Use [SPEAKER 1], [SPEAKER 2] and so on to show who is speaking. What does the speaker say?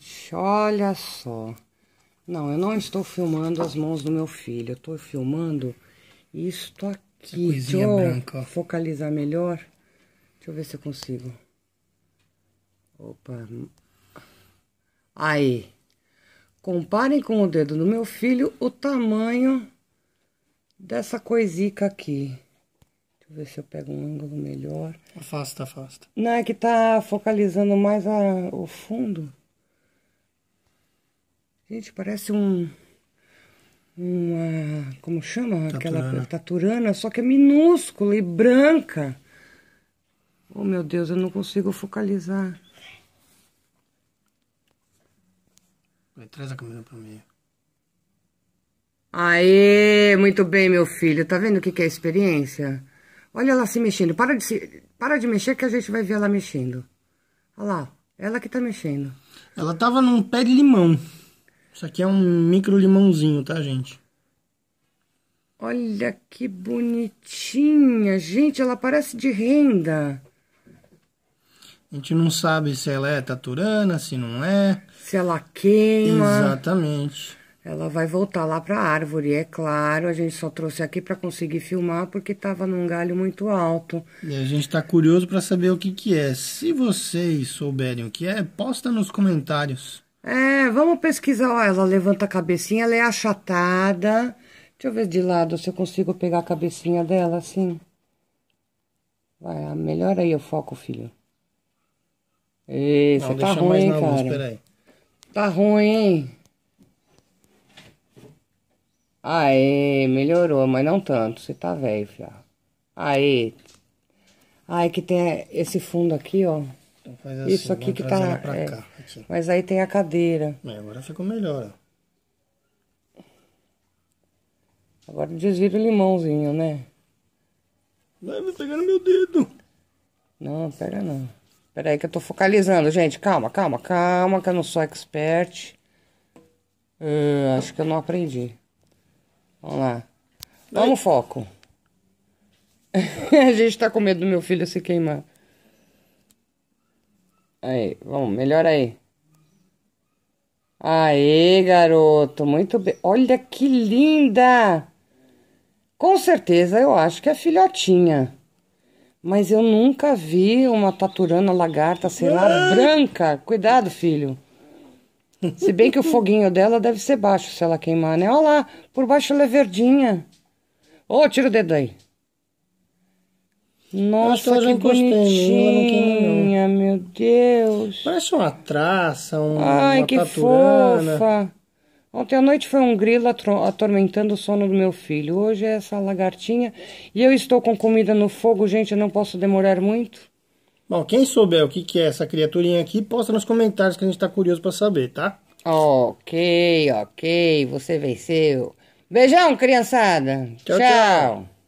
[SPEAKER 1] gente, olha só. Não, eu não estou filmando as mãos do meu filho, eu estou filmando isto aqui. Deixa eu branca. focalizar melhor. Deixa eu ver se eu consigo. Opa. Aí. Comparem com o dedo do meu filho o tamanho dessa coisica aqui. Deixa eu ver se eu pego um ângulo melhor. Afasta, afasta. Não, é que tá focalizando mais a, o fundo. Gente, parece um. Uma. Como chama? Aquela taturana, só que é minúscula e branca. Oh, meu Deus, eu não consigo focalizar. traz a câmera pra mim. Aê, muito bem, meu filho. Tá vendo o que, que é experiência? Olha ela se mexendo. Para de, se... Para de mexer que a gente vai ver ela mexendo. Olha lá, ela que tá mexendo. Ela tava num pé de limão. Isso aqui é um micro limãozinho, tá, gente? Olha que bonitinha, gente, ela parece de renda. A gente não sabe se ela é taturana, se não é. Se ela queima. Exatamente. Ela vai voltar lá para a árvore, é claro. A gente só trouxe aqui para conseguir filmar porque estava num galho muito alto. E a gente está curioso para saber o que, que é. Se vocês souberem o que é, posta nos comentários. É, vamos pesquisar. Ó, ela levanta a cabecinha, ela é achatada. Deixa eu ver de lado se eu consigo pegar a cabecinha dela assim. Vai, ah, melhora aí o foco, filho. Ei, você tá ruim, hein, cara. Luz, tá ruim, hein? Aê, melhorou, mas não tanto. Você tá velho, filho. Aê. Ai, que tem esse fundo aqui, ó.
[SPEAKER 2] Então assim, Isso assim, aqui que tá. É, mas
[SPEAKER 1] aí tem a cadeira. É, agora ficou melhor. Agora desvira o limãozinho, né? Vai me pegar no meu dedo. Não, pega não. Pera aí que eu tô focalizando, gente. Calma, calma, calma, que eu não sou expert. Uh, acho que eu não aprendi. Vamos lá. Vamos no foco. a gente tá com medo do meu filho se queimar. Aí, vamos, melhor aí. Aê, garoto, muito bem. Olha que linda! Com certeza eu acho que é filhotinha. Mas eu nunca vi uma taturana lagarta, sei lá, branca. Cuidado, filho. Se bem que o foguinho dela deve ser baixo se ela queimar, né? Olha lá, por baixo ela é verdinha. Ô, oh, tira o dedo aí. Nossa, que bonitinho. Gostei, não queima, não meu Deus. Parece uma traça, um, Ai, uma que taturana. fofa. Ontem à noite foi um grilo atormentando o sono do meu filho. Hoje é essa lagartinha. E eu estou com comida no fogo, gente, eu não posso demorar muito. Bom, quem souber o que, é essa criaturinha aqui, posta nos comentários que a gente está curioso para saber, tá? Ok, ok, você venceu. Beijão, criançada. tchau. tchau. tchau.